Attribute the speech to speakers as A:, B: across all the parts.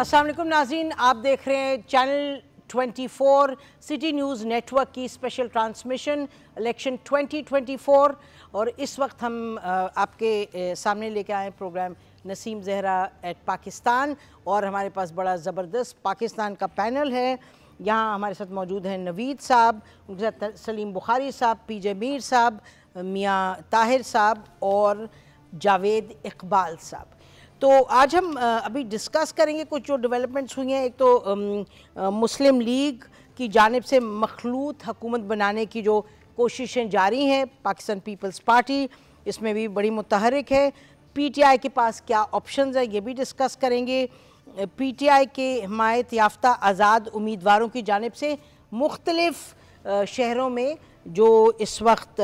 A: असलम नाजीन आप देख रहे हैं चैनल 24 सिटी न्यूज़ नेटवर्क की स्पेशल ट्रांसमिशन इलेक्शन 2024 और इस वक्त हम आपके सामने लेके आए प्रोग्राम नसीम जहरा एट पाकिस्तान और हमारे पास बड़ा ज़बरदस्त पाकिस्तान का पैनल है यहाँ हमारे साथ मौजूद हैं नवीद साहब उनके साथ सलीम बुखारी साहब पी जे मीर साहब मियाँ ताहिर साहब और जावेद इकबाल साहब तो आज हम अभी डिस्कस करेंगे कुछ जो डेवलपमेंट्स हुई हैं एक तो मुस्लिम लीग की जानब से मखलूत हकूमत बनाने की जो कोशिशें जारी हैं पाकिस्तान पीपल्स पार्टी इसमें भी बड़ी मुतहरक है पीटीआई के पास क्या ऑप्शंस हैं ये भी डिस्कस करेंगे पीटीआई के हमायत याफ्ता आज़ाद उम्मीदवारों की जानब से मुख्तलफ़ शहरों में जो इस वक्त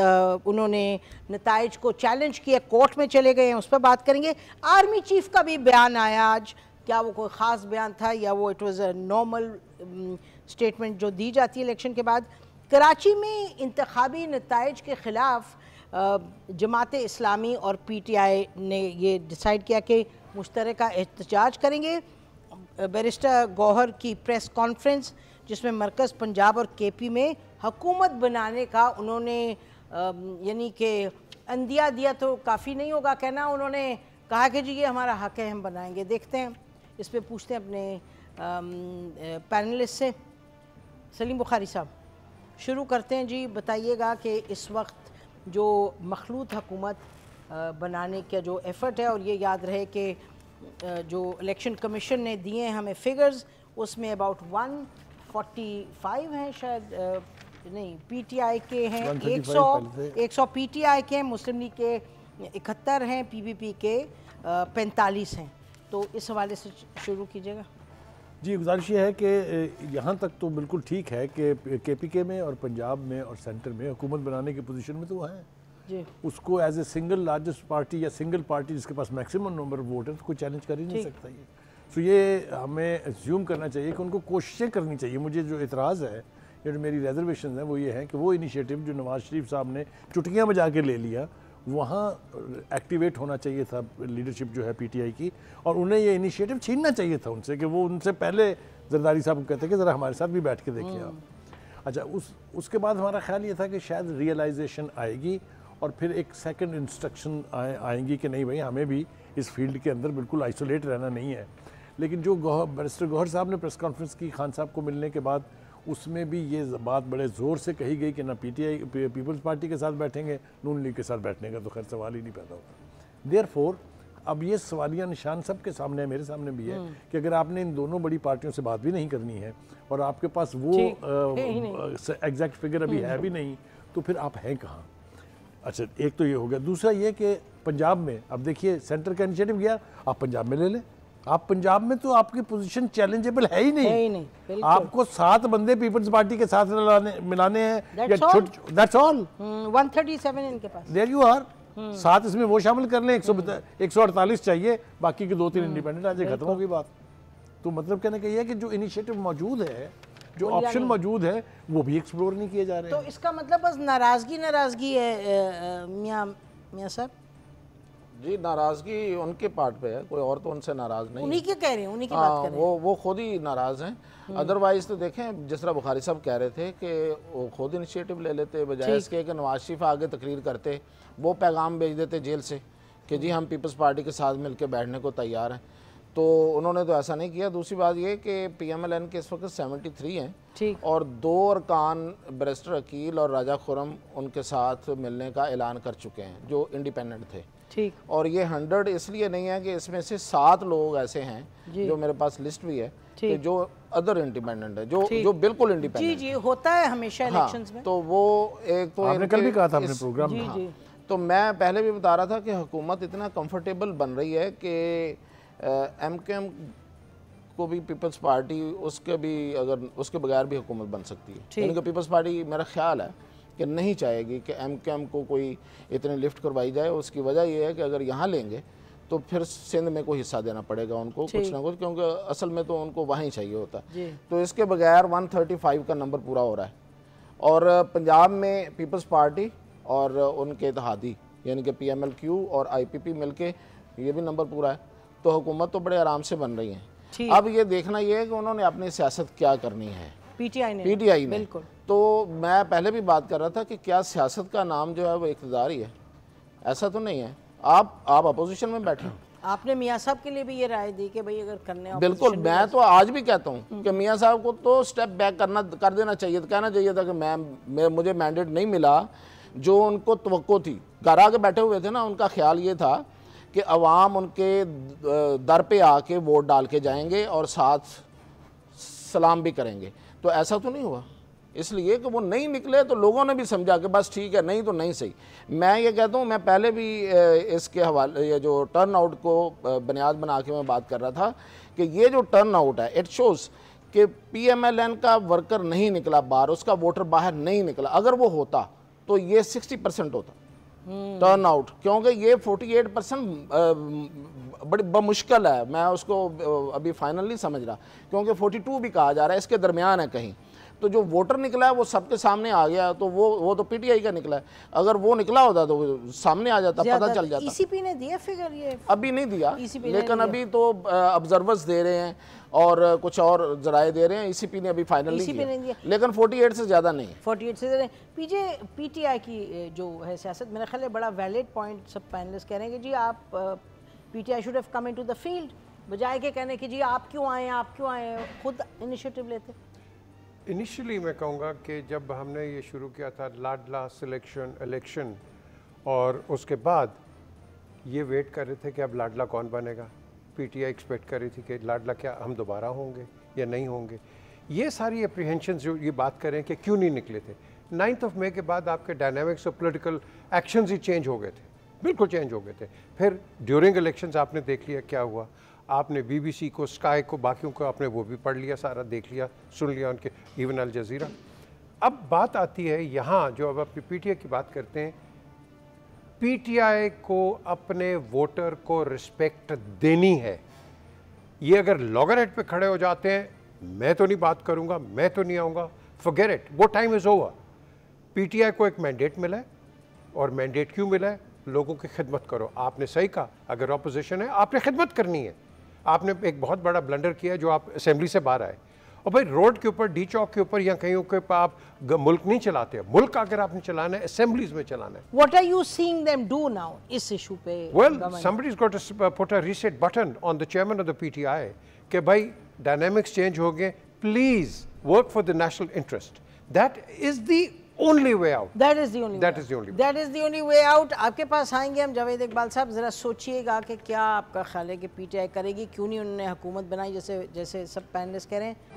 A: उन्होंने नतज को चैलेंज किया कोर्ट में चले गए हैं उस पर बात करेंगे आर्मी चीफ का भी बयान आया आज क्या वो कोई ख़ास बयान था या वो it was a normal statement जो दी जाती है इलेक्शन के बाद कराची में इंतबी नतज के ख़िलाफ़ जमात इस्लामी और पी टी आई ने ये डिसाइड किया कि मुश्तर एहतजाज करेंगे बैरिस्टर गौहर की प्रेस कॉन्फ्रेंस जिसमें मरकज़ पंजाब और के पी में हकूमत बनाने का उन्होंने यानी कि अंदिया दिया तो काफ़ी नहीं होगा कहना उन्होंने कहा कि जी ये हमारा हक है हम बनाएंगे देखते हैं इस पर पूछते हैं अपने पैनलिस्ट से सलीम बुखारी साहब शुरू करते हैं जी बताइएगा कि इस वक्त जो मखलूत हकूमत बनाने का जो एफ़र्ट है और ये याद रहे कि जो इलेक्शन कमीशन ने दिए हैं हमें फिगर्स उसमें अबाउट 145 हैं शायद नहीं पीटीआई के हैं 100 100 पीटीआई के हैं मुस्लिम लीग के इकहत्तर हैं पी के पैंतालीस हैं तो इस हवाले से शुरू कीजिएगा
B: जी गुजारिश ये है कि यहाँ तक तो बिल्कुल ठीक है कि के पी के में और पंजाब में और सेंटर में हुकूमत बनाने की पोजीशन में तो वह हैं जी उसको as a single largest party या सिंगल पार्टी जिसके पास मैक्सिमम नंबर वोट है को चैलेंज कर ही नहीं सकता ये तो ये हमें ज्यूम करना चाहिए कि उनको कोशिशें करनी चाहिए मुझे जो इतराज़ है जो मेरी रिजर्वेशन है वो ये है कि वो इनिशिएटिव जो नवाज शरीफ साहब ने चुटकियाँ बजा के ले लिया वहाँ एक्टिवेट होना चाहिए था लीडरशिप जो है पीटीआई की और उन्हें ये इनिशिएटिव छीनना चाहिए था उनसे कि वो उनसे पहले जरदारी साहब को कहते कि ज़रा हमारे साथ भी बैठ के देखिए आप अच्छा उस उसके बाद हमारा ख्याल ये था कि शायद रियलाइजेशन आएगी और फिर एक सेकंड इंस्ट्रक्शन आए आएंगी कि नहीं भाई हमें भी इस फील्ड के अंदर बिल्कुल आइसोलेट रहना नहीं है लेकिन जो बैरिस्टर गौहर साहब ने प्रेस कॉन्फ्रेंस की खान साहब को मिलने के बाद उसमें भी ये बात बड़े ज़ोर से कही गई कि ना पीटीआई पीपल्स पार्टी के साथ बैठेंगे नून लीग के साथ बैठने का तो खैर सवाल ही नहीं पैदा होता देयर फोर अब ये सवालिया निशान सबके सामने है मेरे सामने भी है हम्म। कि अगर आपने इन दोनों बड़ी पार्टियों से बात भी नहीं करनी है और आपके पास वो एग्जैक्ट फिगर अभी है हम्म। भी नहीं तो फिर आप हैं कहाँ अच्छा एक तो ये हो गया दूसरा ये कि पंजाब में अब देखिए सेंटर का इनिशिएटिव गया आप पंजाब में ले लें आप पंजाब में तो आपकी पोजीशन चैलेंजेबल है ही नहीं है ही
A: नहीं आपको
B: सात बंदे पीपल्स पार्टी के साथ मिलाने हैं दैट्स हम्म, हम्म। इसमें वो शामिल कर लें एक सौ अड़तालीस चाहिए बाकी के दो तीन इंडिपेंडेंट आज खत्म होगी बात तो मतलब कहने का यह कि जो इनिशिएटिव मौजूद है
A: जो ऑप्शन
C: मौजूद है वो भी एक्सप्लोर नहीं किए जा
B: रहे तो
A: इसका मतलब बस नाराजगी नाराजगी है मियाँ मियाँ साहब
C: जी नाराजगी उनके पार्ट पे है कोई और तो उनसे नाराज नहीं उन्हीं के
A: कह रहे हैं उन्हीं की बात हाँ, कर रहे हैं
C: वो वो खुद ही नाराज हैं अदरवाइज हम्म। तो देखें जिस तरह बुखारी साहब कह रहे थे कि वो खुद इनिशिएटिव ले लेते बजाय इसके कि नवाज शरीफ आगे तकरीर करते वो पैगाम भेज देते जेल से कि जी हम पीपल्स पार्टी के साथ मिलकर बैठने को तैयार हैं तो उन्होंने तो ऐसा नहीं किया दूसरी बात ये कि पी एम एल एन के इस वक्त सेवेंटी थ्री हैं और दो अरकान बैरिस्टर अकील और राजा खुरम उनके साथ मिलने का ऐलान कर चुके हैं जो इंडिपेंडेंट थे ठीक और ये हंड्रेड इसलिए नहीं है कि इसमें से सात लोग ऐसे हैं जो मेरे पास लिस्ट भी है कि जो अदर इंडिपेंडेंट है जो जो बिल्कुल इंडिपेंडेंट
A: जी जी होता है हमेशा इलेक्शंस हाँ, में तो वो एक तो आपने कल भी कहा था अपने
C: प्रोग्राम जी, हाँ, जी तो मैं पहले भी बता रहा था कि हुकूमत इतना कंफर्टेबल बन रही है कि एम के एम को भी पीपल्स पार्टी उसके भी अगर उसके बगैर भी हुकूमत बन सकती है पीपल्स पार्टी मेरा ख्याल है कि नहीं चाहेगी कि एम को कोई इतने लिफ्ट करवाई जाए उसकी वजह यह है कि अगर यहाँ लेंगे तो फिर सिंध में कोई हिस्सा देना पड़ेगा उनको कुछ ना कुछ क्योंकि असल में तो उनको वहाँ चाहिए होता है तो इसके बगैर 135 का नंबर पूरा हो रहा है और पंजाब में पीपल्स पार्टी और उनके इतिहादी यानी कि पीएमएलक्यू और आईपीपी मिलके ये भी नंबर पूरा है तो हुकूमत तो बड़े आराम से बन रही है अब ये देखना ये है कि उन्होंने अपनी सियासत क्या करनी है
A: पीटीआई ने पीटीआई ने बिल्कुल
C: तो मैं पहले भी बात कर रहा था कि क्या सियासत का नाम जो है वो इकतदार ही है ऐसा तो नहीं है आप आप अपोजिशन में बैठे
A: आपने मियाँ साहब के लिए भी ये राय दी कि भाई अगर करने बिल्कुल मैं
C: तो आज भी कहता हूँ कि मियाँ साहब को तो स्टेप बैक करना कर देना चाहिए कहना चाहिए था कि मैं मुझे मैंडेट नहीं मिला जो उनको तो थी घर आके बैठे हुए थे ना उनका ख्याल ये था कि अवाम उनके दर पे आके वोट डाल के जाएंगे और साथ सलाम भी करेंगे तो ऐसा तो नहीं हुआ इसलिए कि वो नहीं निकले तो लोगों ने भी समझा कि बस ठीक है नहीं तो नहीं सही मैं ये कहता हूँ मैं पहले भी इसके हवाले ये जो टर्न आउट को बुनियाद बना के मैं बात कर रहा था कि ये जो टर्न आउट है इट शोज़ कि पीएमएलएन का वर्कर नहीं निकला बाहर उसका वोटर बाहर नहीं निकला अगर वो होता तो ये सिक्सटी परसेंट होता टर्न हम्म। आउट क्योंकि ये एट परसेंट बड़ी बमुश्किल है मैं उसको अभी फाइनली समझ रहा क्योंकि टू भी कहा जा रहा है इसके दरमियान है कहीं तो जो वोटर निकला है वो सबके सामने आ गया तो वो वो तो पीटीआई का निकला है अगर वो निकला होता तो सामने आ जाता पता चल जाता
A: ईसीपी e ने दिया फिगर ये
C: अभी नहीं दिया e लेकिन अभी तो ऑब्जर्वर्स दे रहे हैं और कुछ और जराए दे रहे हैं ईसीपी e ने अभी फाइनल नहीं किया, लेकिन 48 से ज़्यादा नहीं
A: 48 से ज़्यादा पीजे पीटीआई की जो है सियासत मेरा ख्याल है बड़ा वैलिड पॉइंट सब पैनलिस्ट कह रहे हैं कि जी आप PTI should have come into the field बजाय के कहने कि जी आप क्यों आए आप क्यों आए खुद इनिशिएटिव लेते
D: इनिशियली मैं कहूँगा कि जब हमने ये शुरू किया था लाडला सिलेक्शन इलेक्शन और उसके बाद ये वेट कर रहे थे कि अब लाडला कौन बनेगा पीटीआई एक्सपेक्ट कर रही थी कि लाडला क्या हम दोबारा होंगे या नहीं होंगे ये सारी अप्रीहेंशन जो ये बात कर रहे हैं कि क्यों नहीं निकले थे नाइन्थ ऑफ मे के बाद आपके डायनामिक्स और पोलिटिकल एक्शन ही चेंज हो गए थे बिल्कुल चेंज हो गए थे फिर ड्यूरिंग इलेक्शन आपने देख लिया क्या हुआ आपने बीबीसी को स्काई को बाकी को आपने वो भी पढ़ लिया सारा देख लिया सुन लिया उनके इवन अल जजीरा अब बात आती है यहाँ जो अब आप पीटीआई की बात करते हैं पीटीआई को अपने वोटर को रिस्पेक्ट देनी है ये अगर लॉगर एट पे खड़े हो जाते हैं मैं तो नहीं बात करूंगा मैं तो नहीं आऊँगा फॉरगेट इट वो टाइम इज़ ओवर पी को एक मैंडेट मिला है और मैंडेट क्यों मिला है लोगों की खिदमत करो आपने सही कहा अगर अपोजिशन है आपने खिदमत करनी है आपने एक बहुत बड़ा ब्लंडर किया जो आप असेंबली से बाहर आए और भाई रोड के ऊपर डी चौक के ऊपर या कहीं के ऊपर आप मुल्क नहीं चलाते हैं मुल्क अगर आपने चलाना है असेंबलीज में चलाना है
A: what are you seeing them do now इस इशू पे well somebody
D: is got to put a reset button on the chairman of the PTI के भाई डायनेमिक्स चेंज हो गए please work
A: for the national interest that is the only way out that is the only that is the only that is the only way out आपके पास आएंगे हम जावेद इकबाल साहब ज़रा सोचिएगा कि क्या आपका ख्याल है कि पीटीआई करेगी क्यों नहीं उन्होंने हुकूमत बनाई जैसे जैसे सब पैनलिस्ट कह रहे हैं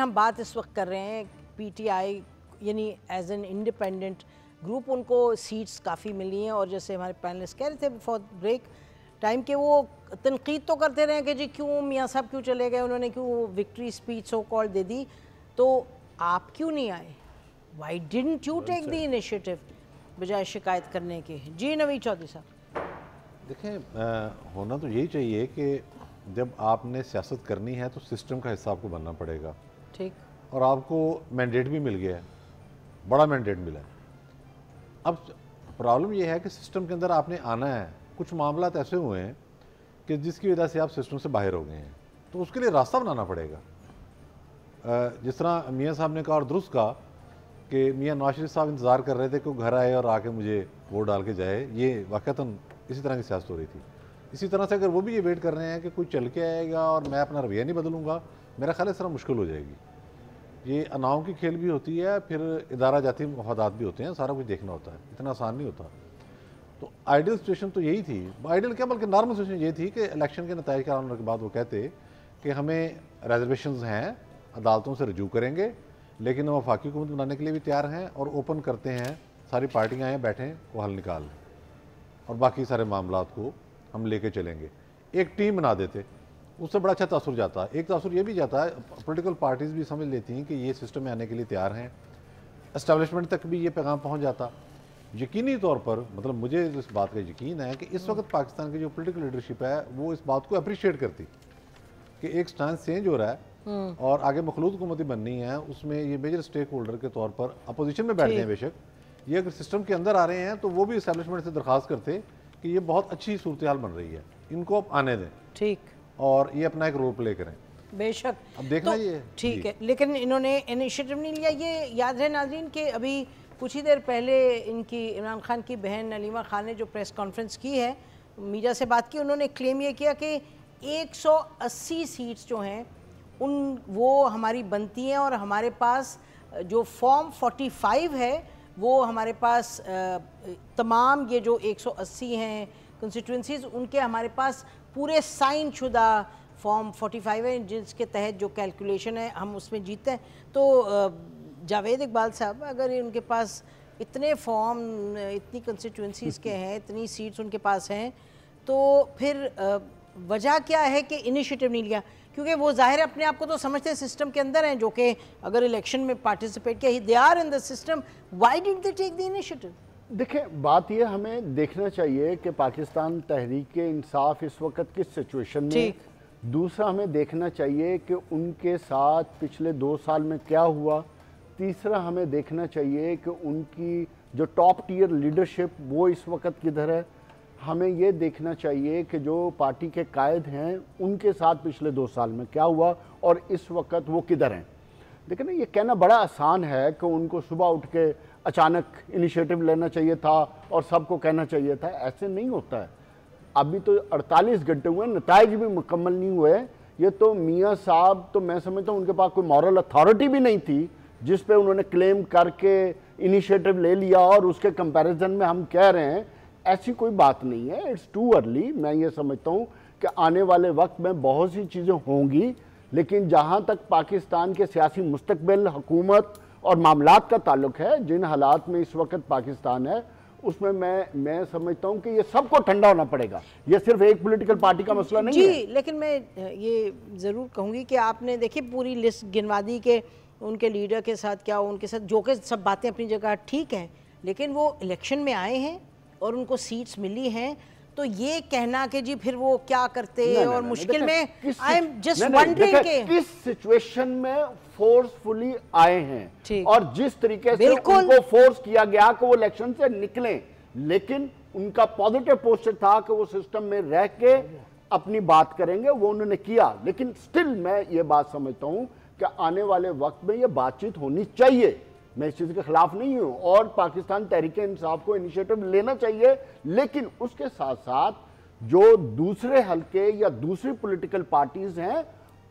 A: हम बात इस वक्त कर रहे हैं पीटीआई यानी एज एन इंडिपेंडेंट ग्रुप उनको सीट्स काफ़ी मिली हैं और जैसे हमारे पैनलिस्ट कह रहे थे बिफोर ब्रेक टाइम के वो तनकीद तो करते रहे कि जी क्यों मियाँ साहब क्यों चले गए उन्होंने क्यों विक्ट्री स्पीच सो कॉल दे दी तो आप क्यों नहीं आए why did you take the initiative बजाय शिकायत करने के जी नवी चौधरी साहब
E: देखें होना तो यही चाहिए कि जब आपने सियासत करनी है तो सिस्टम का हिसाब को बनना पड़ेगा ठीक और आपको मैंडेट भी मिल गया है बड़ा मैंडेट मिला है अब प्रॉब्लम यह है कि सिस्टम के अंदर आपने आना है कुछ मामला तो ऐसे हुए हैं कि जिसकी वजह से आप सिस्टम से बाहर हो गए हैं तो उसके लिए रास्ता बनाना पड़ेगा जिस तरह मियाँ साहब ने कहा और दुरुस्त कहा कि मियाँ नवाज साहब इंतज़ार कर रहे थे कि वो घर आए और आके मुझे वोट डाल के जाए ये वाक़ता इसी तरह की सियासत हो रही थी इसी तरह से अगर वो भी ये वेट कर रहे हैं कि कोई चल के आएगा और मैं अपना रवैया नहीं बदलूँगा मेरा ख्याल इस तरह मुश्किल हो जाएगी ये अनाव की खेल भी होती है फिर इदारा जाती मफादात भी होते हैं सारा कुछ देखना होता है इतना आसान नहीं होता तो आइडियल सिचुएशन तो यही थी आइडियल क्या बल्कि नॉर्मल सिचुएशन ये थी कि इलेक्शन के नतज का होने के बाद वो कहते कि हमें रेजर्वेशन हैं अदालतों से रजू करेंगे लेकिन हम वफाकी हुकूमत बनाने के लिए भी तैयार हैं और ओपन करते हैं सारी पार्टियाँ आएँ बैठें वो हल निकाल लें और बाकी सारे मामला को हम कर चलेंगे एक टीम बना देते उससे बड़ा अच्छा तसर जाता एक तसर ये भी जाता है पोलिटिकल पार्टीज़ भी समझ लेती हैं कि ये सिस्टम में आने के लिए तैयार हैं इस्टेबलिशमेंट तक भी ये पैगाम पहुँच जाता यकीनी तौर पर मतलब मुझे इस बात का यकीन है कि इस वक्त पाकिस्तान की जो पोलिटिकल लीडरशिप है वो इस बात को अप्रिशिएट करती कि एक स्टैंड चेंज हो रहा है हम्म। और आगे मखलूत हुकूमती बननी है उसमें ये मेजर स्टेक होल्डर के तौर पर अपोजिशन में बैठ हैं बेशक ये अगर सिस्टम के अंदर आ रहे हैं तो वो भी इस्टेबलिशमेंट से दरख्वास्त करते कि ये बहुत अच्छी सूरत हाल बन रही है इनको आप आने दें ठीक और ये अपना एक रोल प्ले करें बेशक अब देखना
A: तो, ये ठीक है लेकिन इन्होंने इनिशिएटिव नहीं लिया ये याद है नाजरीन के अभी कुछ ही देर पहले इनकी इमरान खान की बहन नलीमा खान ने जो प्रेस कॉन्फ्रेंस की है मीडिया से बात की उन्होंने क्लेम ये किया कि 180 सीट्स जो हैं उन वो हमारी बनती हैं और हमारे पास जो फॉर्म 45 है वो हमारे पास तमाम ये जो 180 हैं कंस्टिट्यूंसीज उनके हमारे पास पूरे साइन शुदा फॉर्म 45 है जिसके तहत जो कैलकुलेशन है हम उसमें जीते हैं तो जावेद इकबाल साहब अगर उनके पास इतने फॉर्म इतनी कंस्टिट्यूंसीज के हैं इतनी सीट्स उनके पास हैं तो फिर वजह क्या है कि इनिशिएटिव नहीं लिया क्योंकि वो ज़ाहिर अपने आप को तो समझते हैं सिस्टम के अंदर हैं जो कि अगर इलेक्शन में पार्टिसिपेट किया they are in the system why did they take the initiative
F: देखिए बात यह हमें देखना चाहिए कि पाकिस्तान तहरीक इंसाफ इस वक्त किस सिचुएशन में दूसरा हमें देखना चाहिए कि उनके साथ पिछले दो साल में क्या हुआ तीसरा हमें देखना चाहिए कि उनकी जो टॉप टीयर लीडरशिप वो इस वक्त किधर है हमें ये देखना चाहिए कि जो पार्टी के कायद हैं उनके साथ पिछले दो साल में क्या हुआ और इस वक्त वो किधर हैं देखिए ना ये कहना बड़ा आसान है कि उनको सुबह उठ के अचानक इनिशिएटिव लेना चाहिए था और सबको कहना चाहिए था ऐसे नहीं होता है अभी तो 48 घंटे हुए नतज भी मुकम्मल नहीं हुए ये तो मियाँ साहब तो मैं समझता हूँ उनके पास कोई मॉरल अथॉरिटी भी नहीं थी जिस पे उन्होंने क्लेम करके इनिशिएटिव ले लिया और उसके कंपैरिजन में हम कह रहे हैं ऐसी कोई बात नहीं है इट्स टू अर्ली मैं ये समझता हूँ कि आने वाले वक्त में बहुत सी चीज़ें होंगी लेकिन जहाँ तक पाकिस्तान के सियासी मुस्तबिल हकूमत और मामला का ताल्लुक है जिन हालात में इस वक्त पाकिस्तान है उसमें मैं मैं समझता हूँ कि ये सबको ठंडा होना पड़ेगा ये सिर्फ एक पॉलिटिकल पार्टी का मसला नहीं जी, है
A: लेकिन मैं ये ज़रूर कहूँगी कि आपने देखिए पूरी लिस्ट गिनवा दी के उनके लीडर के साथ क्या हो उनके साथ जो के सब बातें अपनी जगह ठीक हैं लेकिन वो इलेक्शन में आए हैं और उनको सीट्स मिली हैं तो ये कहना कि जी फिर वो क्या करते हैं और मुश्किल में आई एम जस्ट वंडरिंग के किस सिचुएशन
F: में फोर्सफुली आए हैं और जिस तरीके से उनको फोर्स किया गया कि वो इलेक्शन से निकले लेकिन उनका पॉजिटिव पोस्टर था कि वो सिस्टम में रह के अपनी बात करेंगे वो उन्होंने किया लेकिन स्टिल मैं ये बात समझता हूं कि आने वाले वक्त में ये बातचीत होनी चाहिए मैं इस चीज़ के खिलाफ नहीं हूँ और पाकिस्तान तहरीक इंसाफ को इनिशिएटिव लेना चाहिए लेकिन उसके साथ साथ जो दूसरे हलके या दूसरी पॉलिटिकल पार्टीज़ हैं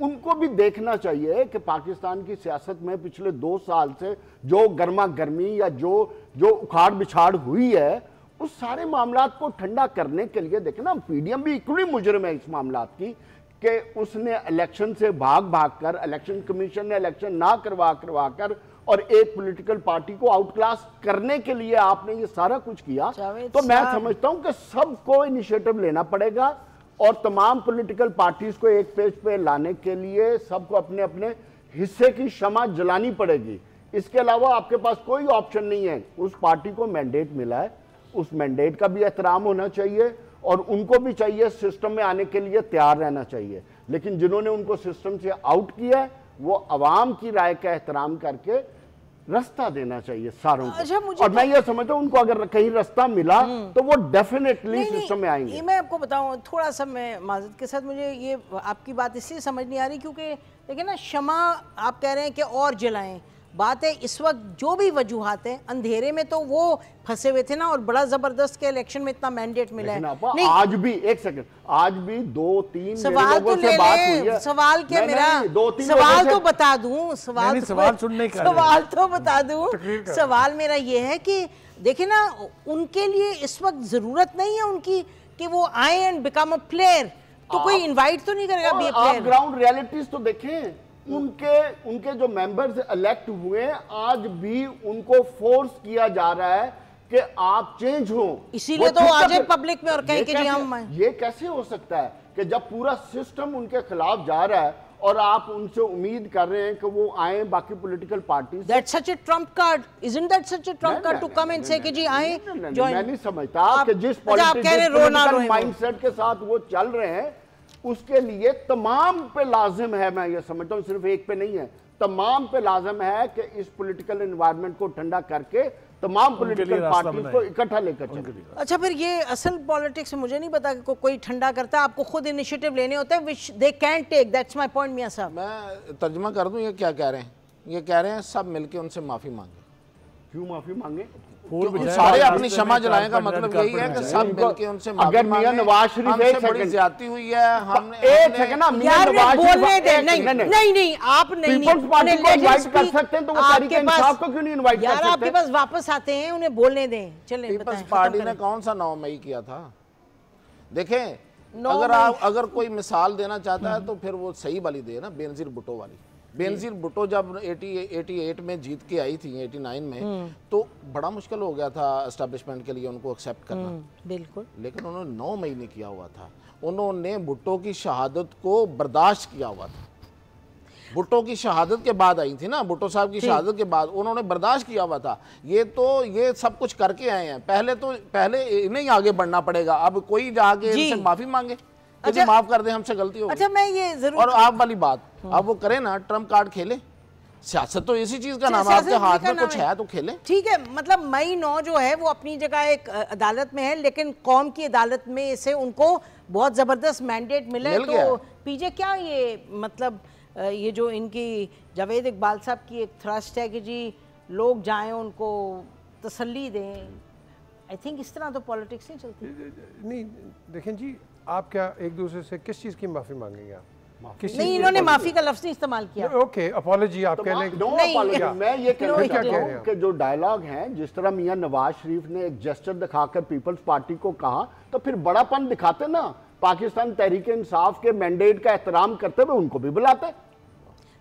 F: उनको भी देखना चाहिए कि पाकिस्तान की सियासत में पिछले दो साल से जो गर्मा गर्मी या जो जो उखाड़ बिछाड़ हुई है उस सारे मामला को ठंडा करने के लिए देखें ना पीडीएम भी इक्वली मुजरम है इस मामला की कि उसने इलेक्शन से भाग भाग कर इलेक्शन कमीशन ने इलेक्शन ना करवा करवा कर और एक पॉलिटिकल पार्टी को आउटक्लास करने के लिए आपने ये सारा कुछ किया तो मैं समझता हूं कि सबको इनिशिएटिव लेना पड़ेगा और तमाम पॉलिटिकल पार्टीज को एक पेज पे लाने के लिए सबको अपने अपने हिस्से की क्षमा जलानी पड़ेगी इसके अलावा आपके पास कोई ऑप्शन नहीं है उस पार्टी को मैंडेट मिला है उस मैंडेट का भी एहतराम होना चाहिए और उनको भी चाहिए सिस्टम में आने के लिए तैयार रहना चाहिए लेकिन जिन्होंने उनको सिस्टम से आउट किया है वो आवाम की राय का एहतराम करके रास्ता देना चाहिए सारों को अच्छा, और तो मैं ये समझता हूँ उनको अगर कहीं रास्ता मिला हम्म। तो वो डेफिनेटली सिस्टम में आएंगे
A: मैं आपको बताऊँ थोड़ा सा मैं माजद के साथ मुझे ये आपकी बात इसलिए समझ नहीं आ रही क्योंकि देखिए ना क्षमा आप कह रहे हैं कि और जलाएं बात है इस वक्त जो भी वजूहत है अंधेरे में तो वो फंसे हुए थे ना और बड़ा जबरदस्त के इलेक्शन में इतना मैंडेट मिला है नहीं आज भी एक सेकंड आज भी दो तीन सवाल तो ले ले सवाल क्या मेरा दो तीन तो तो सवाल तो बता दूं सवाल सवाल सुनने का सवाल तो बता दूं सवाल मेरा ये है कि देखे ना उनके लिए इस वक्त जरूरत नहीं है उनकी कि वो आए एंड बिकम अ प्लेयर तो कोई इनवाइट तो नहीं करेगा आप ग्राउंड रियलिटीज तो देखें उनके
F: उनके जो मेंबर्स इलेक्ट हुए आज भी उनको फोर्स किया जा रहा है कि आप चेंज हो इसीलिए तो आज पब्लिक
A: में और कहें कि हम
F: ये कैसे हो सकता है कि जब पूरा सिस्टम उनके खिलाफ जा रहा है और आप उनसे उम्मीद कर रहे हैं कि वो आए बाकी political party trump card isn't that such trump card to come and say कि जी आए मैं नहीं समझता कि जिस अच्छा, पॉलिटिकल माइंडसेट के साथ वो चल रहे हैं उसके लिए तमाम पे लाजिम है मैं ये समझता हूँ सिर्फ एक पे नहीं है तमाम पे लाजम है कि इस पॉलिटिकल इन्वायरमेंट को ठंडा करके तमाम पॉलिटिकल पार्टी को इकट्ठा लेकर
A: अच्छा फिर ये असल पॉलिटिक्स मुझे नहीं पता को, कोई ठंडा करता है आपको खुद इनिशिएटिव लेने होते हैं which they can take that's my point मियां साहब मैं
F: तर्जमा
C: कर दूं ये क्या कह रहे हैं ये कह रहे हैं सब मिलके उनसे माफ़ी मांगे
F: क्यों माफी मांगे सारे अपनी क्षमा जलाने का मतलब यही है कि सब मिलके उनसे अगर मियां नवाज शरीफ एक सेकंड ज्यादा
A: हुई है हमने
F: एक है ना मियां नवाज बोलने दे नहीं नहीं नहीं आप
A: नहीं पीपल्स पार्टी को इनवाइट कर सकते हैं तो वो तरीके इंसाफ को
F: क्यों नहीं इनवाइट कर सकते यार आपके
A: पास वापस आते हैं उन्हें बोलने दें चलें पीपल्स पार्टी ने कौन
C: सा नौ मई किया था देखें अगर आप अगर कोई मिसाल देना चाहता है तो फिर वो सही वाली दे ना बेनजीर भुट्टो वाली बेनजीर भुट्टो जब 80 88 में जीत के आई थी 89 में हम्म। तो बड़ा मुश्किल हो गया था एस्टेब्लिशमेंट के लिए उनको एक्सेप्ट करना हम्म, बिल्कुल लेकिन उन्होंने नौ महीने किया हुआ था उन्होंने भुट्टो की शहादत को बर्दाश्त किया हुआ था भुट्टो की शहादत के बाद आई थी ना भुट्टो साहब की शहादत के बाद उन्होंने बर्दाश्त किया हुआ था ये तो ये सब कुछ करके आए हैं पहले तो पहले इन्हें आगे बढ़ना पड़ेगा अब कोई जाके माफी मांगे अच्छा, माफ कर दे हमसे गलती हो अच्छा मैं ये जरूर और आप वाली बात हाँ। अब वो करें ना ट्रम्प कार्ड खेले सियासत तो इसी चीज का नाम है आपके हाथ में कुछ है तो खेले
A: ठीक है मतलब मई नौ जो है वो अपनी जगह एक अदालत में है लेकिन कौम की अदालत में इसे उनको बहुत जबरदस्त मैंडेट मिले मिल तो पीजे क्या ये मतलब ये जो इनकी जावेद इकबाल साहब की एक थ्रस्ट है कि जी लोग जाएं उनको तसल्ली दें आई थिंक इस तरह तो पॉलिटिक्स नहीं चलती नहीं देखें जी
D: आप क्या एक दूसरे से किस चीज़ की माफ़ी मांगेंगे आप नहीं इन्होंने माफी
A: का लफ्ज इस्तेमाल किया ओके
D: अपॉलोजी आप कह लें नहीं तो मैं ये कह रहा हूँ कि जो
F: डायलॉग हैं जिस तरह मियां नवाज शरीफ ने एक जेस्टर दिखाकर पीपल्स पार्टी को कहा तो फिर बड़ापन दिखाते ना पाकिस्तान तहरीक इंसाफ के मैंडेट का एहतराम करते हुए उनको भी बुलाते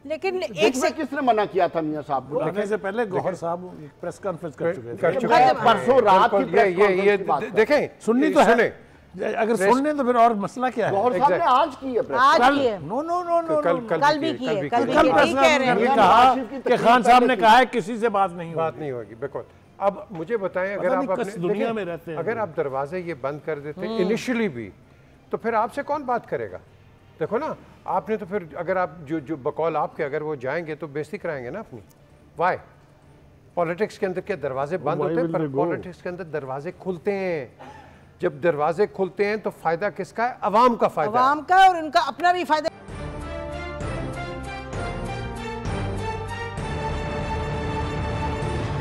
A: लेकिन तो एक से
F: किसने मना किया था मियां साहब देखने से पहले गौहर साहब प्रेस कॉन्फ्रेंस कर चुके हैं
B: परसों रात की ये ये देखें सुननी तो है
F: नहीं अगर सुन लें तो फिर और
B: मसला क्या है आज
F: की आज की है नो नो नो नो कल कल, कल भी की है कल रहे
B: हैं कहा कि खान साहब ने कहा है
D: किसी से बात नहीं बात नहीं होगी बिल्कुल अब मुझे बताएं अगर आप अपने दुनिया में रहते हैं अगर आप दरवाजे ये बंद कर देते इनिशियली हम्म। भी तो फिर आपसे कौन बात करेगा देखो ना आपने तो फिर अगर आप जो जो बकौल आपके अगर वो जाएंगे तो बेइज्जती कराएंगे ना अपनी वाई पॉलिटिक्स के अंदर क्या दरवाजे बंद होते हैं पर पॉलिटिक्स के अंदर दरवाजे खुलते हैं जब दरवाजे खुलते हैं तो फायदा किसका है
A: अवाम का फायदा अवाम का और इनका अपना भी फायदा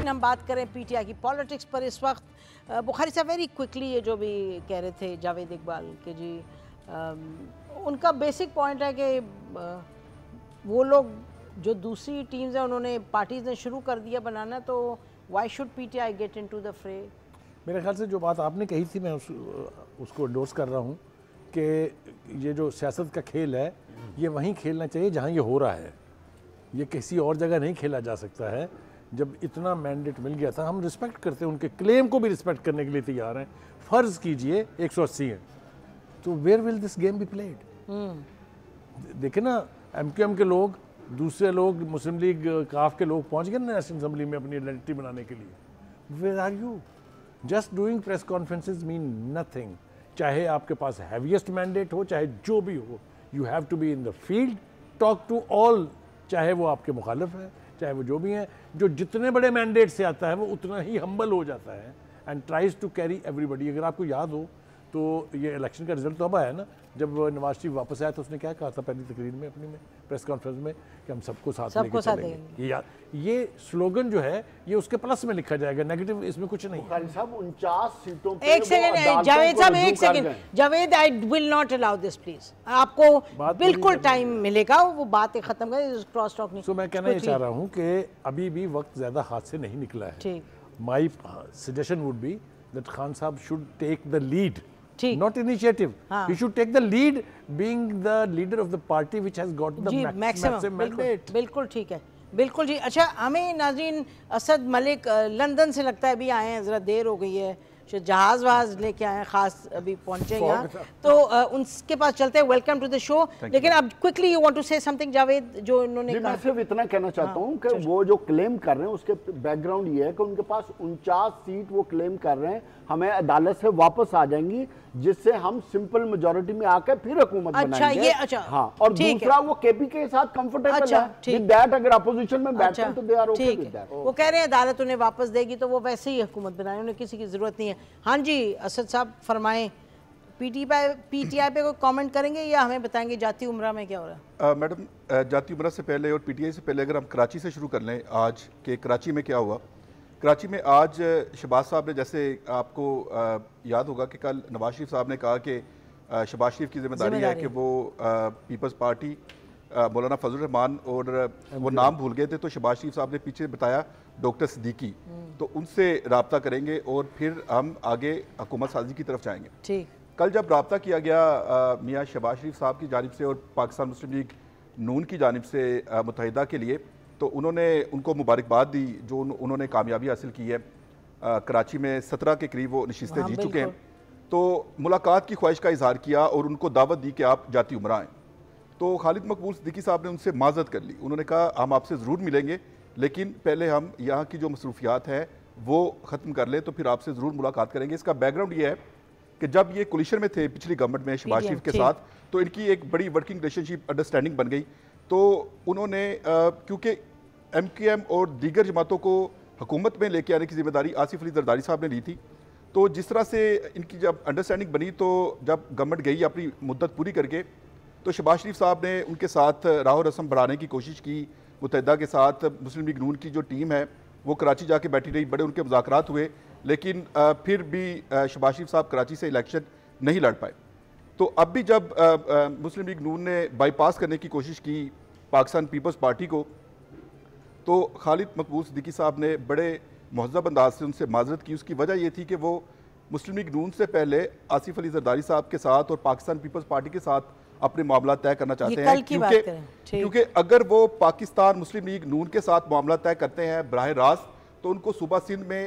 A: हम बात करें पीटीआई की पॉलिटिक्स पर इस वक्त बुखारी साहब वेरी क्विकली ये जो भी कह रहे थे जावेद इकबाल के जी आ, उनका बेसिक पॉइंट है कि वो लोग जो दूसरी टीम्स हैं उन्होंने पार्टीज ने शुरू कर दिया बनाना तो why should PTI get into the fray
B: मेरे ख्याल से जो बात आपने कही थी मैं उस, उसको डोर्स कर रहा हूँ कि ये जो सियासत का खेल है ये वहीं खेलना चाहिए जहाँ ये हो रहा है ये किसी और जगह नहीं खेला जा सकता है जब इतना मैंडेट मिल गया था हम रिस्पेक्ट करते हैं उनके क्लेम को भी रिस्पेक्ट करने के लिए तैयार हैं फ़र्ज़ कीजिए एक सौ अस्सी हैं तो where will this game be played देखे ना एम क्यू एम के लोग दूसरे लोग मुस्लिम लीग काफ के लोग पहुंच गए ना नेशनल असम्बली में अपनी आइडेंटिटी बनाने के लिए where are you just doing press conferences mean nothing चाहे आपके पास हैवीएस्ट मैंडेट हो चाहे जो भी हो you have to be in the field talk to all चाहे वो आपके मुखालफ है चाहे वो जो भी हैं जो जितने बड़े मैंडेट से आता है वो उतना ही हम्बल हो जाता है and tries to carry everybody अगर आपको याद हो तो ये इलेक्शन का रिजल्ट तो अब आया ना जब नवाज शरीफ वापस आया तो उसने क्या कहा था पहली तकरीर में अपनी में प्रेस कॉन्फ्रेंस में कि हम सबको साथ सबको साथ ये यार ये स्लोगन जो है ये उसके प्लस में लिखा जाएगा नेगेटिव इसमें कुछ
F: नहीं साहब सीटों
B: पे एक सेकंड जावेद साहब एक second
A: Javed I will not allow this please आपको बिल्कुल टाइम मिलेगा वो बात खत्म क्रॉस टॉक नहीं सो मैं कहना चाह रहा
B: हूँ कि अभी भी वक्त ज़्यादा हाथ से नहीं निकला है my suggestion would be that Khan साहब should take the lead not initiative. Haan. हाँ। you should take the lead, being the leader of the party which has got the maximum, maximum mandate.
A: बिल्कुल ठीक है बिल्कुल जी अच्छा हमें नाजीन असद मलिक लंदन से लगता है अभी आए हैं ज़रा देर हो गई है अच्छा, जहाज वहाज लेके आए खास अभी पहुंचे यहाँ तो आ, उनके पास चलते हैं वेलकम टू द शो लेकिन अब quickly you want to say something Javed जो इन्होंने मैं सिर्फ
F: इतना कहना चाहता हाँ, हूँ कि अच्छा, अच्छा। वो जो क्लेम कर रहे हैं उसके बैकग्राउंड ये है कि उनके पास उनचास सीट वो क्लेम कर रहे हैं हमें अदालत से वापस आ जाएंगी जिससे हम सिंपल मेजोरिटी में आकर फिर हुकूमत अच्छा, बनाएंगे ये अच्छा हाँ और दूसरा वो केपी के साथ कंफर्टेबल अच्छा, है दैट अगर अपोजिशन में बैठे अच्छा, तो दे आर ओके वो
A: कह रहे हैं अदालत उन्हें वापस देगी तो वो वैसे ही हुकूमत बनाए उन्हें किसी की जरूरत नहीं है हाँ जी असद साहब फरमाए पीटीआई पे पीटीआई पे कोई कमेंट करेंगे या हमें बताएंगे जाती उम्र में क्या हो रहा
G: है मैडम जाती उम्र से पहले और पीटीआई से पहले अगर हम कराची से शुरू कर लें आज के कराची में क्या हुआ कराची में आज शबाज साहब ने जैसे आपको याद होगा कि कल नवाज शरीफ साहब ने कहा कि शबाज शरीफ की जिम्मेदारी है कि वो पीपल्स पार्टी मौलाना फजल रहमान और वो नाम भूल गए थे तो शबाज शरीफ साहब ने पीछे बताया डॉक्टर सदीकी हम्म। तो उनसे रबता करेंगे और फिर हम आगे हकूमत साजी की तरफ जाएंगे ठीक कल जब रबता किया गया मियाँ शबाज शरीफ साहब की जानब से और पाकिस्तान मुस्लिम लीग नून की जानब से मुतहदा के लिए तो उन्होंने उनको मुबारकबाद दी जो उन्होंने कामयाबी हासिल की है आ, कराची में सत्रह के करीब वो नशस्तें हाँ, जीत चुके हैं तो मुलाकात की ख्वाहिश का इजहार किया और उनको दावत दी कि आप जाती उम्र आएँ तो खालिद मकबूल सिद्दीकी साहब ने उनसे माजत कर ली उन्होंने कहा हम आपसे ज़रूर मिलेंगे लेकिन पहले हम यहाँ की जो मसरूफियात हैं वो ख़त्म कर लें तो फिर आपसे ज़रूर मुलाकात करेंगे इसका बैकग्राउंड ये है कि जब ये कुलिशर में थे पिछली गवर्नमेंट में शबाज शरीफ के साथ तो इनकी एक बड़ी वर्किंग रिलेशनशिप अंडरस्टैंडिंग बन गई तो उन्होंने क्योंकि एम के एम और दीगर जमातों को हुकूमत में लेके आने की जिम्मेदारी आसिफ अली जरदारी साहब ने ली थी तो जिस तरह से इनकी जब अंडरस्टैंडिंग बनी तो जब गवर्नमेंट गई अपनी मुद्दत पूरी करके तो शबाज शरीफ साहब ने उनके साथ राह रस्म बढ़ाने की कोशिश की मुतहदा के साथ मुस्लिम लीग नून की जो टीम है वो कराची जाके बैठी रही बड़े उनके मुजाकर हुए लेकिन फिर भी शबाज शरीफ साहब कराची से इलेक्शन नहीं लड़ पाए तो अब भी जब मुस्लिम लीग नून ने बाईपास करने की कोशिश की पाकिस्तान पीपल्स पार्टी को तो खालिद मकबूल सिद्दीकी साहब ने बड़े महजब अंदाज से उनसे माजरत की उसकी वजह यह थी कि वो मुस्लिम लीग नून से पहले आसिफ अली जरदारी साहब के साथ और पाकिस्तान पीपल्स पार्टी के साथ अपने मामला तय करना चाहते हैं क्योंकि क्योंकि अगर वो पाकिस्तान मुस्लिम लीग नून के साथ मामला तय करते हैं बरह रास्त तो उनको सुबह सिंध में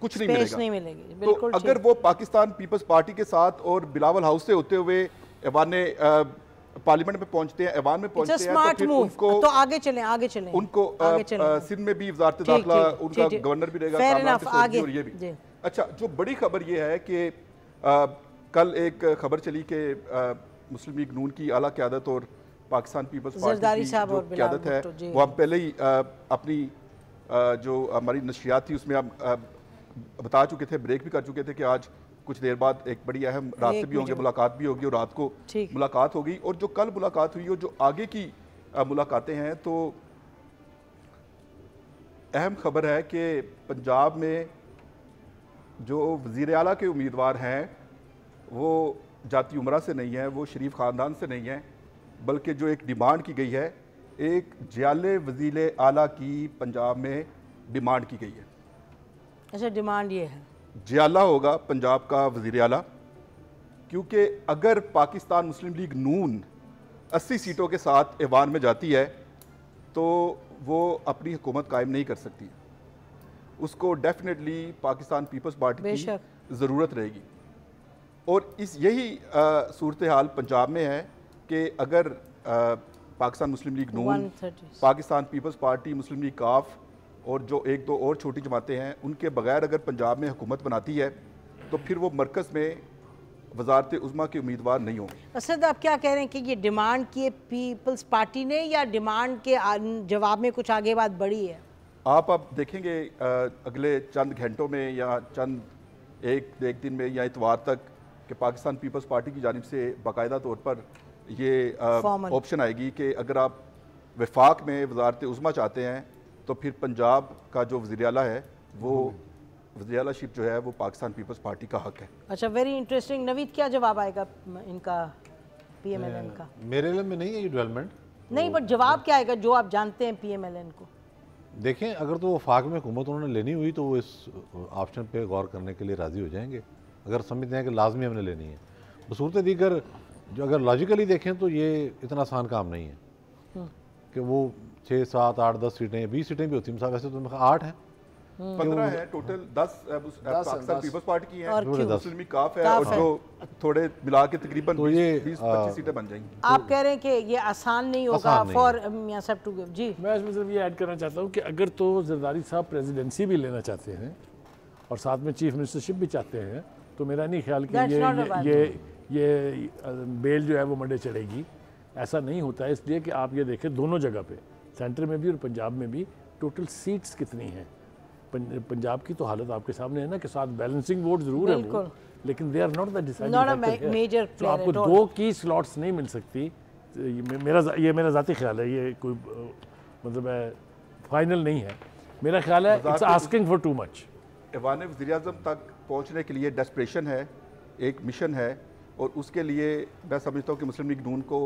G: कुछ नहीं मिलेगा नहीं
A: मिलेगी तो अगर
G: वो पाकिस्तान पीपल्स पार्टी के साथ और बिलावल हाउस से होते हुए पार्लियामेंट में पहुंचते हैं ऐवान में पहुंचते हैं स्मार्ट तो फिर उनको
A: तो आगे चले आगे चले
G: उनको सिंध में भी वजारत दाखिला उनका गवर्नर भी रहेगा और ये भी अच्छा जो बड़ी खबर ये है कि कल एक खबर चली कि मुस्लिम लीग नून की अला क्यादत और पाकिस्तान पीपल्स पार्टी की क्यादत है वो हम पहले ही अपनी जो हमारी नशियात थी उसमें हम बता चुके थे ब्रेक भी कर चुके थे कि आज कुछ देर बाद एक बड़ी अहम रास्ते भी होंगे मुलाकात भी होगी और रात को मुलाकात होगी और जो कल मुलाकात हुई और जो आगे की मुलाकातें हैं तो अहम खबर है कि पंजाब में जो वजीर अला के उम्मीदवार हैं वो जाति उम्र से नहीं है वो शरीफ ख़ानदान से नहीं है बल्कि जो एक डिमांड की गई है एक जयाले वजीर अला की पंजाब में डिमांड की गई है
A: अच्छा डिमांड ये है
G: जियाला होगा पंजाब का वजीर अला क्योंकि अगर पाकिस्तान मुस्लिम लीग नून 80 सीटों के साथ ऐवान में जाती है तो वो अपनी हुकूमत कायम नहीं कर सकती उसको डेफिनेटली पाकिस्तान पीपल्स पार्टी की ज़रूरत रहेगी और इस यही सूरत हाल पंजाब में है कि अगर आ, Pakistan Muslim League Noon Pakistan Peoples Party Muslim League Qaf और जो एक दो और छोटी जमातें हैं उनके बगैर अगर पंजाब में हुकूमत बनाती है तो फिर वो मरकज़ में वजारत उजमा के उम्मीदवार नहीं होंगे
A: असद आप क्या कह रहे हैं कि ये डिमांड किए पीपल्स पार्टी ने या डिमांड के जवाब में कुछ आगे बात बढ़ी है
G: आप अब देखेंगे अगले चंद घंटों में या चंद एक एक दिन में या इतवार तक कि पाकिस्तान पीपल्स पार्टी की जानब से बाकायदा तौर पर ये ऑप्शन आएगी कि अगर आप वफाक में वजारत उजमा चाहते हैं तो फिर पंजाब का जो वजी अला है वो वजी अलाशिप जो है वो पाकिस्तान पीपल्स पार्टी का हक है
A: अच्छा वेरी इंटरेस्टिंग नवीद क्या जवाब आएगा इनका पी एम एल एन का
G: मेरे लिए में नहीं है ये डेवलपमेंट
A: नहीं बट जवाब क्या आएगा जो आप जानते हैं पी एम एल एन को
E: देखें अगर तो वफाक में हुकूमत उन्होंने लेनी हुई तो वो इस ऑप्शन पर गौर करने के लिए राज़ी हो जाएंगे अगर समझते हैं कि लाजमी हमने लेनी है बसूरत दीगर जो अगर लॉजिकली देखें तो ये इतना आसान काम नहीं है हम्म। कि वो छः सात आठ दस सीटें बीस सीटें भी होती वैसे तो आठ है
G: हम्म। पंद्रह है टोटल दस पीपल्स पार्टी की काफ है और जो हाँ। थोड़े मिला के तकरीबन तो हाँ। सीटें बन जाएंगी
A: आप कह रहे हैं कि ये आसान नहीं होगा फॉर um, सब टू जी मैं इसमें सिर्फ
B: ये ऐड करना चाहता हूँ कि अगर तो जरदारी साहब प्रेसिडेंसी भी लेना चाहते हैं और साथ में चीफ मिनिस्टरशिप भी चाहते हैं तो मेरा नहीं ख्याल कि ये ये ये बेल जो है वो मंडे चढ़ेगी ऐसा नहीं होता है इसलिए कि आप ये देखें दोनों जगह पे सेंटर में भी और पंजाब में भी टोटल सीट्स कितनी हैं पंजाब की तो हालत आपके सामने है ना कि साथ बैलेंसिंग वोट जरूर है वो लेकिन they are not the major तो आपको दो की स्लॉट्स नहीं मिल सकती ये मेरा ये मेरा ज़ाती ख्याल है ये कोई मतलब है फाइनल नहीं है मेरा ख्याल है it's asking for too much
G: ऐवान वजी तक पहुँचने के लिए डेस्परेशन है एक मिशन है और उसके लिए मैं समझता हूँ कि मुस्लिम लीग नून को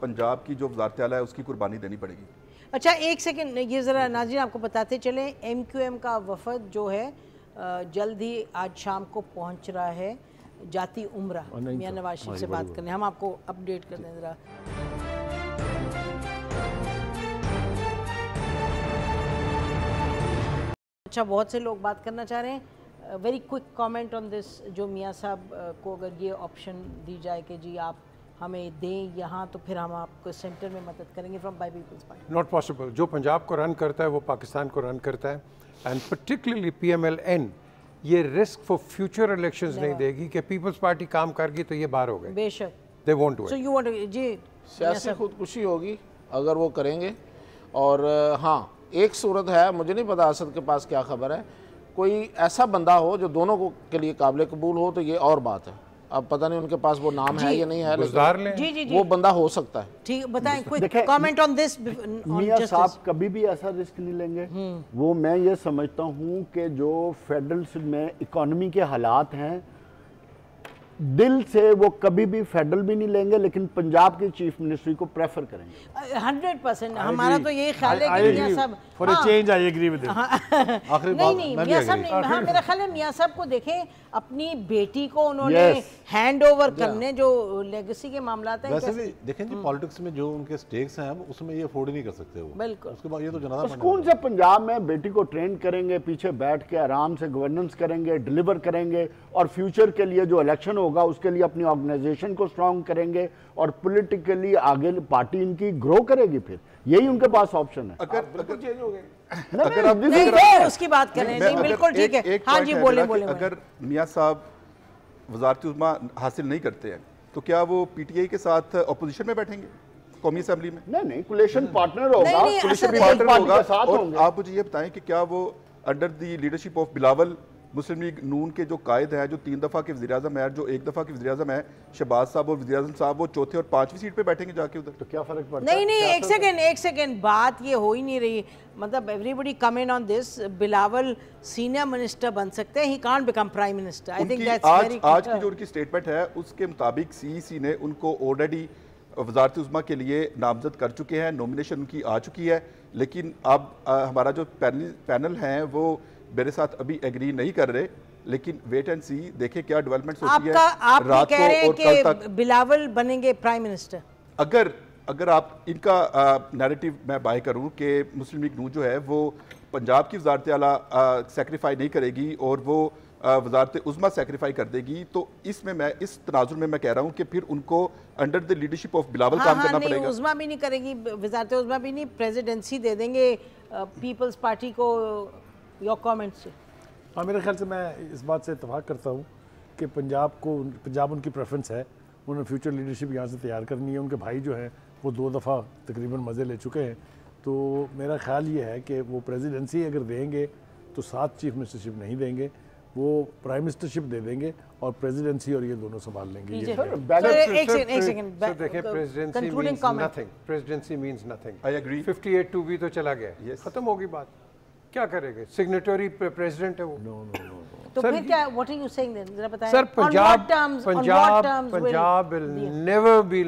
G: पंजाब की जो वजारत है उसकी कुर्बानी देनी पड़ेगी
A: अच्छा एक सेकेंड ये ज़रा नाजिन आपको बताते चले एम क्यू एम का वफद जो है जल्द ही आज शाम को पहुंच रहा है जाती उम्र मियाँ तो नवाज शरीफ से बात करने हम आपको अपडेट कर दें ज़रा अच्छा बहुत से लोग बात करना चाह रहे हैं very quick comment on this जो मियाँ साहब को अगर ये ऑप्शन दी जाए कि जी आप हमें दें यहाँ तो फिर हम आपको सेंटर में मदद करेंगे from by Peoples Party
D: not possible जो पंजाब को रन करता है वो पाकिस्तान को रन करता है and particularly P M L N ये रिस्क फॉर फ्यूचर इलेक्शन नहीं देगी कि पीपल्स पार्टी काम करगी तो ये बाहर हो गए बेशक they want so
C: you want जी सियासी खुदकुशी होगी
D: अगर वो करेंगे और
C: हाँ एक सूरत है मुझे नहीं पता असद के पास क्या खबर है कोई ऐसा बंदा हो जो दोनों को के लिए काबिल कबूल हो तो ये और बात है अब पता नहीं उनके पास वो नाम है या नहीं है लेकिन जी, जी, जी। वो
F: बंदा हो सकता है
A: ठीक बताएं क्विक कमेंट ऑन दिस मियां साहब
F: कभी भी ऐसा रिस्क नहीं लेंगे हम्म। वो मैं ये समझता हूँ कि जो फेडरल में इकोनॉमी के हालात हैं दिल से वो कभी भी फेडरल भी नहीं लेंगे लेकिन पंजाब के चीफ मिनिस्ट्री को प्रेफर करेंगे
A: हंड्रेड परसेंट हमारा तो यही ख्याल है कि मियाँ साहब for change
F: I agree with नहीं
B: नहीं मियाँ साहब नहीं हाँ मेरा
A: ख्याल है मियाँ साहब को देखें अपनी बेटी को उन्होंने हैंड ओवर करने जो लेगेसी के मामला है वैसे भी देखें जी पॉलिटिक्स
E: हम्म। में जो उनके स्टेक्स हैं अब उसमें ये अफोर्ड नहीं कर सकते वो बिल्कुल उसके बाद ये तो जनाब सुकून
F: से पंजाब में बेटी को ट्रेन करेंगे पीछे बैठ के आराम से गवर्नेंस करेंगे डिलीवर करेंगे और फ्यूचर के लिए जो इलेक्शन हो होगा उसके लिए अपनी ऑर्गेनाइजेशन को स्ट्रांग करेंगे और पॉलिटिकली आगे पार्टी इनकी ग्रो करेगी फिर यही उनके पास ऑप्शन है अगर,
C: अगर चेंज हो गए नहीं, नहीं, उसकी बात करें नहीं बिल्कुल ठीक है हाँ जी बोले बोले अगर
G: मियाँ साहब वजारती हासिल नहीं करते हैं तो क्या वो पीटीआई के साथ अपोजिशन में बैठेंगे कौमी असम्बली में नहीं नहीं कोलेशन पार्टनर होगा कोलेशन पार्टनर होगा और आप मुझे ये बताएं कि क्या वो under the leadership of Bilawal Muslim League Noon के जो कायद हैं जो तीन दफ़ा के वजी अजम हैं जो एक दफ़ा के वजी अजम है शहबाज साहब और वजी अजम साहब वो चौथे और पाँचवीं सीट पर बैठेंगे जाके उधर तो क्या फ़र्क पड़ता नहीं नहीं एक सेकेंड
A: एक सेकेंड बात ये हो ही नहीं रही मतलब everybody come in on this Bilawal senior minister बन सकते हैं he can't become prime minister I think आज आज की जो
G: उनकी स्टेटमेंट है उसके मुताबिक सी e ने उनको ऑलरेडी वजारत उजमा के लिए नामजद कर चुके हैं नॉमिनेशन उनकी आ चुकी है लेकिन अब हमारा जो पैनल पैनल हैं वो मेरे साथ अभी एग्री नहीं कर रहे लेकिन वेट एंड सी देखे क्या डेवलपमेंट होती है आप रात कह रहे हैं कि तक,
A: बिलावल बनेंगे प्राइम मिनिस्टर
G: अगर अगर आप इनका नैरेटिव मैं बाय करूं कि मुस्लिम लीग नू जो है वो पंजाब की वजारत आला सेक्रीफाई नहीं करेगी और वो वजारत उज़मा सेक्रीफाई कर देगी तो इसमें मैं इस तनाजुर में मैं कह रहा हूं कि फिर उनको under the leadership of Bilawal हाँ, काम हाँ, करना पड़ेगा उज़मा
A: भी नहीं करेगी वजारत उज़मा भी नहीं प्रेजिडेंसी दे देंगे पीपल्स पार्टी को योर कॉमेंट्स
G: हाँ मेरे ख्याल से
B: मैं इस बात से इतफाक़ करता हूँ कि पंजाब को पंजाब उनकी प्रेफरेंस है उन्हें फ्यूचर लीडरशिप यहाँ से तैयार करनी है उनके भाई जो हैं वो दो दफ़ा तकरीबन मज़े ले चुके हैं तो मेरा ख्याल ये है कि वो प्रेसिडेंसी अगर देंगे तो सात चीफ मिनिस्टरशिप नहीं देंगे वो प्राइम मिनिस्टरशिप दे देंगे और प्रेसिडेंसी और ये दोनों संभाल लेंगे
D: presidency means nothing I agree at two भी तो चला गया खत्म होगी बात क्या करेंगे सिग्नेटरी प्रेसिडेंट है वो नो नो नो तो फिर क्या
A: what are you saying then जरा बताएं sir Punjab Punjab Punjab
D: will never be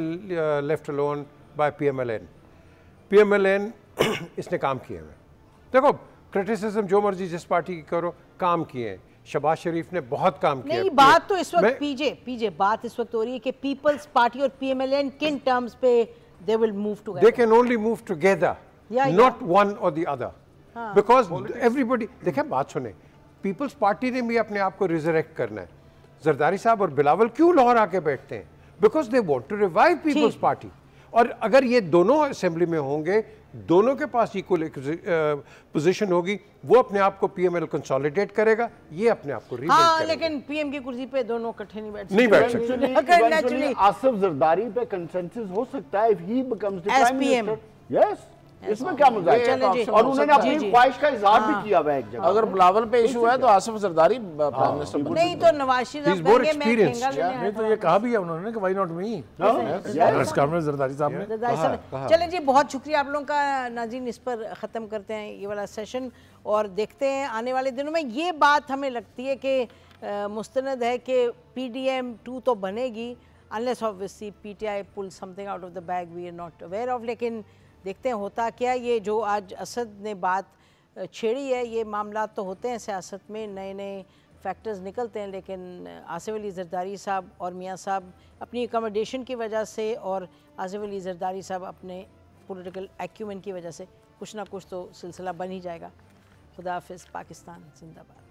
D: left alone by PMLN PMLN इसने काम किए हुए देखो क्रिटिसिज्म जो मर्जी जिस पार्टी की करो काम किए हैं शबाज शरीफ ने बहुत काम किया नहीं बात तो इस वक्त पीजे
A: पीजे बात इस वक्त हो रही है कि पीपल्स पार्टी और पीएमएलएन किन टर्म्स पे they will move together they can
D: only move together not one or the other because everybody देखे बात सुने पीपल्स पार्टी ने भी अपने आप को रिजरेक्ट करना है जरदारी साहब और बिलावल क्यों लाहौर आके बैठते हैं because they want to revive Peoples Party और अगर ये दोनों असेंबली में होंगे दोनों के पास इक्वल पोजीशन होगी वो अपने आप को पीएमएल कंसोलिडेट करेगा ये अपने आप को हाँ, करेगा
A: लेकिन पीएम की कुर्सी पे दोनों इकट्ठे नहीं बैठ नहीं बैठ सकते अगर नेचुरली
D: आसिफ जरदारी
A: पे
F: कंसेंसस हो सकता है if he becomes the prime minister yes इसमें क्या है और उन्होंने
C: अपनी ख्वाहिश का इजहार भी हाँ। किया हुआ एक जगह अगर बिलावल पे इशू है तो आसिफ जरदारी प्राइम मिनिस्टर
B: नहीं
A: तो नवाज शरीफ मोर एक्सपीरियंस नहीं तो
C: ये कहा भी है उन्होंने कि why not me press
B: conference Zardari साहब ने हाँ, हाँ। चलें
A: जी बहुत शुक्रिया आप लोगों का नाजीन इस पर ख़त्म करते हैं ये वाला सेशन और देखते हैं आने वाले दिनों में ये बात हमें लगती है कि मुस्तंद है कि पी डी एम टू तो बनेगी unless obviously P T I pull something out of the bag we are not aware of लेकिन देखते हैं होता क्या ये जो आज असद ने बात छेड़ी है ये मामला तो होते हैं सियासत में नए नए फैक्टर्स निकलते हैं लेकिन आसिफ अली जरदारी साहब और मियाँ साहब अपनी एकोमोडेशन की वजह से और आसिफ अली जरदारी साहब अपने पॉलिटिकल एक्यूमेंट की वजह से कुछ ना कुछ तो सिलसिला बन ही जाएगा खुदा हाफ पाकिस्तान जिंदाबाद